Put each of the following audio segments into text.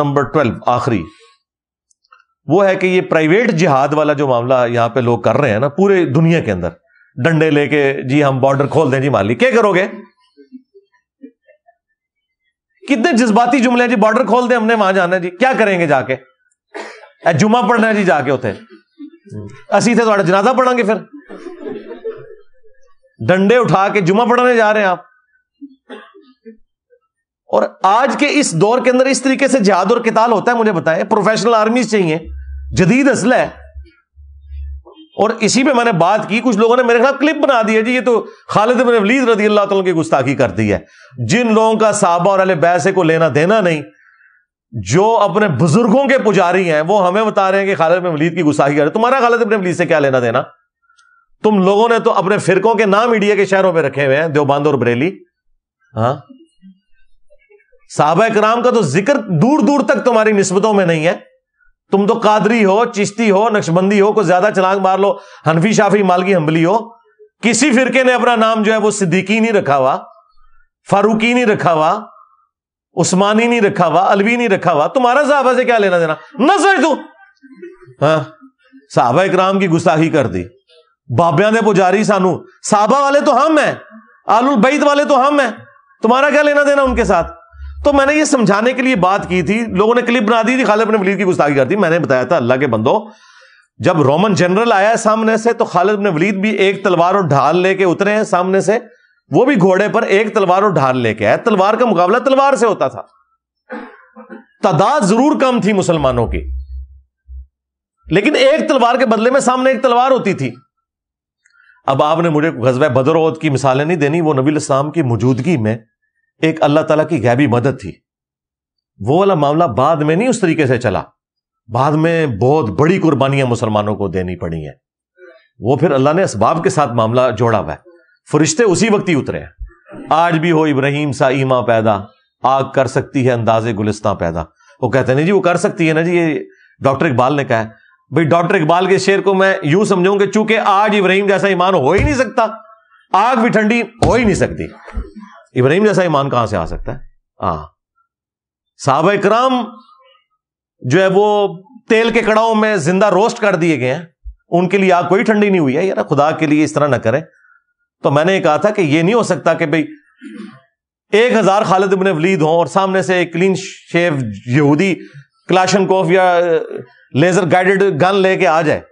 Number twelve आखिरी वो है कि ये प्राइवेट जिहाद वाला जो मामला यहां पे लोग कर रहे हैं ना पूरे दुनिया के अंदर डंडे लेके जी हम बॉर्डर खोल दें जी मान ली क्या करोगे कितने जज्बाती जुमले हैं जी बॉर्डर खोल दें हमने वहां जाना है जी क्या करेंगे जाके जुमा पढ़ना है जी जाके उथे असी थे थोड़ा जनाजा पढ़ांगे फिर डंडे उठा के जुमा पढ़ने जा रहे हैं आप और आज के इस दौर के अंदर इस तरीके से जहाद और किताल होता है मुझे बताएं प्रोफेशनल आर्मीज चाहिए जदीद असल है और इसी पे मैंने बात की कुछ लोगों ने मेरे खिलाफ क्लिप बना दिया जी ये तो खालिद बिन वलीद रजी अल्लाह तला की गुस्ताखी कर दी है जिन लोगों का साहबा और अल बैसे को लेना देना नहीं जो अपने बुजुर्गों के पुजारी हैं वो हमें बता रहे हैं कि खालिद बिन वलीद की गुस्ताखी कर तुम्हारा खालिद बिन वलीद से क्या लेना देना तुम लोगों ने तो अपने फिरकों के नाम इंडिया के शहरों में रखे हुए हैं देवबंद और बरेली हाँ साहबा कराम का तो जिक्र दूर दूर तक तुम्हारी नस्बतों में नहीं है तुम तो कादरी हो चिश्ती हो नक्शबंदी हो कुछ ज्यादा छलांग मार लो हनफी शाफी मालगी हम्बली हो किसी फिरके ने अपना नाम जो है वो सिद्दीकी नहीं रखा हुआ फारूकी नहीं रखा हुआ उस्मानी नहीं रखा हुआ अलवी नहीं रखा हुआ तुम्हारा साहबा से क्या लेना देना ना सोच तू हाँ साहबा इकराम की गुस्ताखी कर दी बाबिया ने पुजारी सानू साहबा वाले तो हम हैं आलू बैद वाले तो हम हैं तुम्हारा क्या लेना देना उनके साथ तो मैंने ये समझाने के लिए बात की थी लोगों ने क्लिप बना दी थी खालिद बिन वलीद की गुस्ताखी कर दी मैंने बताया था अल्लाह के बंदो जब रोमन जनरल आया सामने से तो खालिद बिन वलीद भी एक तलवार और ढाल लेके उतरे हैं सामने से वो भी घोड़े पर एक तलवार और ढाल लेके आया तलवार का मुकाबला तलवार से होता था तादाद जरूर कम थी मुसलमानों की लेकिन एक तलवार के बदले में सामने एक तलवार होती थी अब आपने मुझे गजब बदरौद की मिसालें नहीं देनी वो नबी इस्लाम की मौजूदगी में एक अल्लाह तला की गैबी मदद थी वो वाला मामला बाद में नहीं उस तरीके से चला बाद में बहुत बड़ी कुर्बानियां मुसलमानों को देनी पड़ी हैं वो फिर अल्लाह ने इसबाब के साथ मामला जोड़ा हुआ है फरिश्ते उसी वक्त ही उतरे हैं आज भी हो इब्राहिम सा ईमा पैदा आग कर सकती है अंदाजे गुलिस्तां पैदा वो कहते हैं जी वो कर सकती है ना जी ये डॉक्टर इकबाल ने कहा भाई डॉक्टर इकबाल के शेर को मैं यूं समझूंगा चूंकि आज इब्राहिम जैसा ईमान हो ही नहीं सकता आग भी ठंडी हो ही नहीं सकती इब्राहिम जैसा ईमान कहां से आ सकता है हाँ साहब कराम जो है वो तेल के कड़ाओं में जिंदा रोस्ट कर दिए गए हैं उनके लिए आग कोई ठंडी नहीं हुई है यार खुदा के लिए इस तरह ना करें तो मैंने कहा था कि ये नहीं हो सकता कि भाई एक हजार खालिद इबन वलीद हों और सामने से एक क्लीन शेव यहूदी क्लाशन कोफ या लेजर गाइडेड गन लेके आ जाए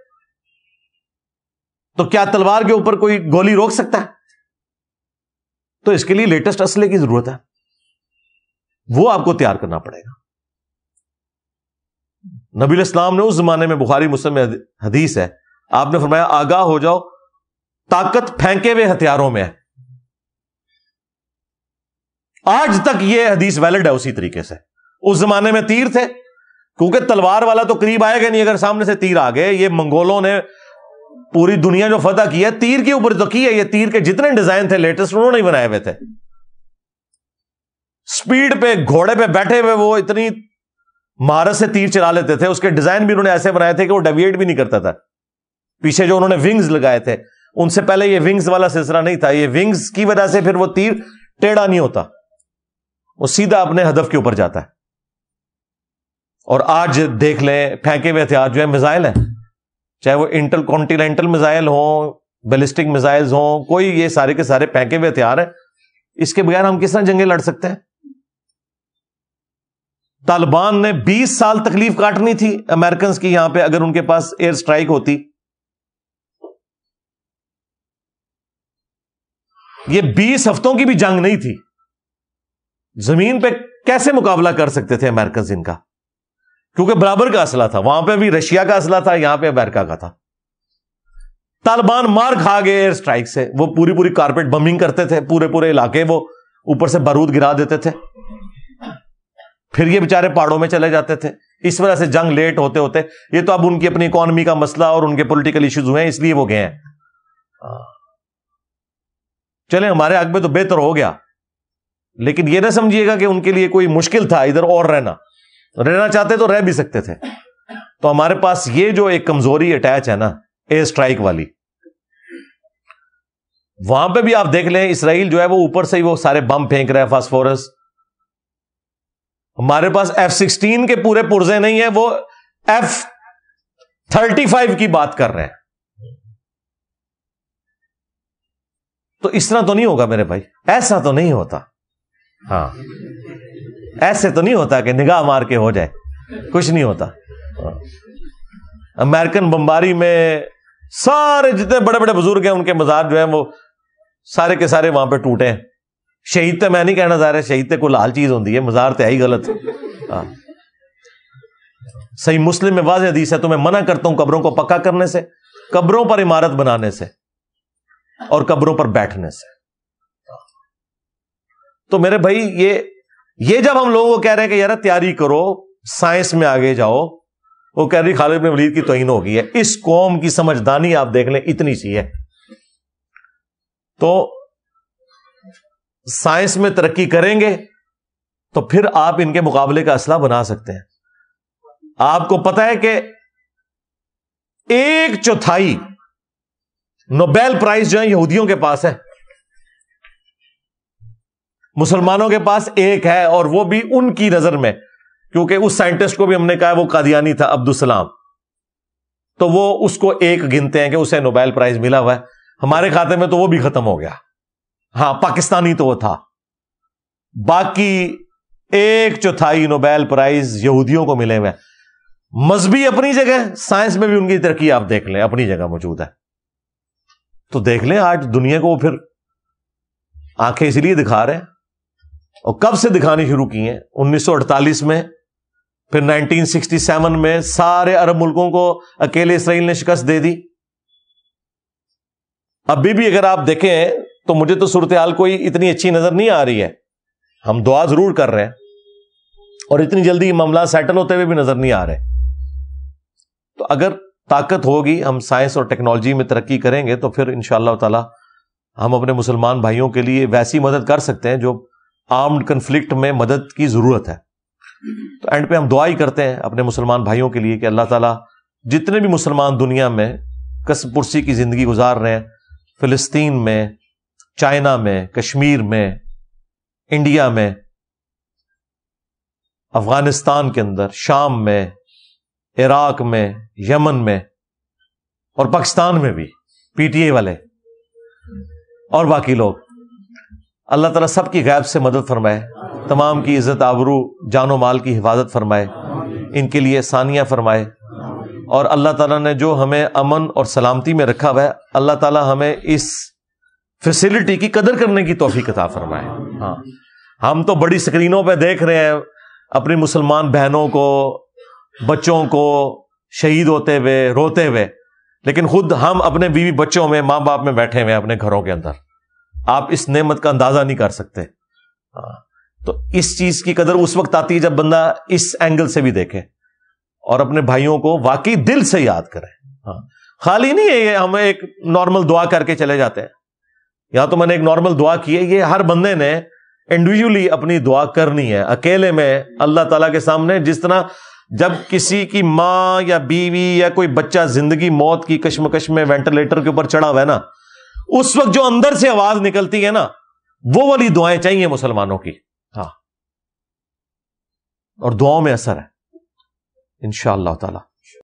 तो क्या तलवार के ऊपर कोई गोली रोक सकता है तो इसके लिए लेटेस्ट असले की जरूरत है वो आपको तैयार करना पड़ेगा नबी इस्लाम ने उस जमाने में बुखारी मुस्लिम हदीस है आपने फरमाया आगाह हो जाओ ताकत फेंके हुए हथियारों में है आज तक यह हदीस वैलिड है उसी तरीके से उस जमाने में तीर थे क्योंकि तलवार वाला तो करीब आएगा नहीं अगर सामने से तीर आ गए ये मंगोलों ने पूरी दुनिया जो फतह की है तीर के ऊपर तो की है ये तीर के जितने डिजाइन थे लेटेस्ट उन्होंने ही बनाए हुए थे स्पीड पे घोड़े पे बैठे हुए वो इतनी महारत से तीर चला लेते थे उसके डिजाइन भी उन्होंने ऐसे बनाए थे कि वो डेविएट भी नहीं करता था पीछे जो उन्होंने विंग्स लगाए थे उनसे पहले ये विंग्स वाला सिलसिला नहीं था ये विंग्स की वजह से फिर वो तीर टेढ़ा नहीं होता वो सीधा अपने हदफ के ऊपर जाता है और आज देख लें फेंके हुए हथियार जो है मिसाइल है चाहे वो इंटर कॉन्टिनेंटल मिसाइल हों बैलिस्टिक मिसाइल्स हों कोई ये सारे के सारे फेंके हुए हथियार है इसके बगैर हम किस तरह जंगे लड़ सकते हैं तालिबान ने 20 साल तकलीफ काटनी थी अमेरिकन की यहां पे अगर उनके पास एयर स्ट्राइक होती ये 20 हफ्तों की भी जंग नहीं थी जमीन पे कैसे मुकाबला कर सकते थे अमेरिकन इनका क्योंकि बराबर का असला था वहां पे भी रशिया का असला था यहां पे अमेरिका का था तालिबान मार खा गए एयर स्ट्राइक से वो पूरी पूरी कारपेट बम्बिंग करते थे पूरे पूरे इलाके वो ऊपर से बारूद गिरा देते थे फिर ये बेचारे पहाड़ों में चले जाते थे इस वजह से जंग लेट होते होते ये तो अब उनकी अपनी इकोनॉमी का मसला और उनके पोलिटिकल इश्यूज हुए हैं इसलिए वो गए हैं चले हमारे आग में तो बेहतर हो गया लेकिन यह ना समझिएगा कि उनके लिए कोई मुश्किल था इधर और रहना रहना चाहते तो रह भी सकते थे तो हमारे पास ये जो एक कमजोरी अटैच है ना एयर स्ट्राइक वाली वहां पे भी आप देख लें इसराइल जो है वो ऊपर से ही वो सारे बम फेंक रहे है फास्फोरस हमारे पास एफ सिक्सटीन के पूरे पुर्जे नहीं है वो एफ थर्टी फाइव की बात कर रहे हैं तो इस तरह तो नहीं होगा मेरे भाई ऐसा तो नहीं होता हाँ ऐसे तो नहीं होता कि निगाह मार के हो जाए कुछ नहीं होता अमेरिकन बम्बारी में सारे जितने बड़े बड़े बुजुर्ग हैं उनके मजार जो है वो सारे के सारे वहां पर टूटे हैं शहीद तो मैं नहीं कहना चाह रहा शहीद तो कोई लाल चीज होती है मजार तो आई गलत आ, हाँ। सही मुस्लिम में वाज हदीस है तो मैं मना करता हूं कब्रों को पक्का करने से कब्रों पर इमारत बनाने से और कब्रों पर बैठने से तो मेरे भाई ये ये जब हम लोगों को कह रहे हैं कि यार तैयारी करो साइंस में आगे जाओ वो कह रही खालिद में वलीद की तोहन हो गई है इस कौम की समझदानी आप देख लें इतनी सी है तो साइंस में तरक्की करेंगे तो फिर आप इनके मुकाबले का असला बना सकते हैं आपको पता है कि एक चौथाई नोबेल प्राइज जो है यहूदियों के पास है मुसलमानों के पास एक है और वो भी उनकी नजर में क्योंकि उस साइंटिस्ट को भी हमने कहा वो कादियानी था अब्दुल सलाम तो वो उसको एक गिनते हैं कि उसे नोबेल प्राइज मिला हुआ है हमारे खाते में तो वो भी खत्म हो गया हां पाकिस्तानी तो वो था बाकी एक चौथाई नोबेल प्राइज यहूदियों को मिले हुए मजहबी अपनी जगह साइंस में भी उनकी तरक्की आप देख लें अपनी जगह मौजूद है तो देख लें आज दुनिया को फिर आंखें इसलिए दिखा रहे हैं और कब से दिखानी शुरू की हैं 1948 में फिर 1967 में सारे अरब मुल्कों को अकेले इसराइल ने शिकस्त दे दी अभी भी अगर आप देखें तो मुझे तो सूरत हाल कोई इतनी अच्छी नजर नहीं आ रही है हम दुआ जरूर कर रहे हैं और इतनी जल्दी मामला सेटल होते हुए भी नजर नहीं आ रहे तो अगर ताकत होगी हम साइंस और टेक्नोलॉजी में तरक्की करेंगे तो फिर इंशाला हम अपने मुसलमान भाइयों के लिए वैसी मदद कर सकते हैं जो आर्म्ड कन्फ्लिक्ट में मदद की ज़रूरत है तो एंड पे हम दुआ ही करते हैं अपने मुसलमान भाइयों के लिए कि अल्लाह ताला जितने भी मुसलमान दुनिया में कसम पुरसी की ज़िंदगी गुजार रहे हैं फ़िलिस्तीन में चाइना में कश्मीर में इंडिया में अफगानिस्तान के अंदर शाम में इराक में यमन में और पाकिस्तान में भी पीटीए वाले और बाकी लोग अल्लाह तला सब की गैब से मदद फरमाए तमाम की इज्जत आबरू जानो माल की हिफाजत फरमाए इनके लिए सानिया फरमाए और अल्लाह तला ने जो हमें अमन और सलामती में रखा हुआ है अल्लाह ताला हमें इस फैसिलिटी की कदर करने की तोहफी कता फरमाए हाँ हम तो बड़ी स्क्रीनों पर देख रहे हैं अपनी मुसलमान बहनों को बच्चों को शहीद होते हुए रोते हुए लेकिन खुद हम अपने बीवी बच्चों में माँ बाप में बैठे हुए हैं अपने घरों के अंदर आप इस नेमत का अंदाजा नहीं कर सकते हाँ, तो इस चीज की कदर उस वक्त आती है जब बंदा इस एंगल से भी देखे और अपने भाइयों को वाकई दिल से याद करे हाँ, खाली नहीं है ये हम एक नॉर्मल दुआ करके चले जाते हैं या तो मैंने एक नॉर्मल दुआ की है ये हर बंदे ने इंडिविजुअली अपनी दुआ करनी है अकेले में अल्लाह तला के सामने जिस तरह जब किसी की माँ या बीवी या कोई बच्चा जिंदगी मौत की कश्मकश में वेंटिलेटर के ऊपर चढ़ा हुआ है ना उस वक्त जो अंदर से आवाज निकलती है ना वो वाली दुआएं चाहिए मुसलमानों की हाँ और दुआओं में असर है इंशाला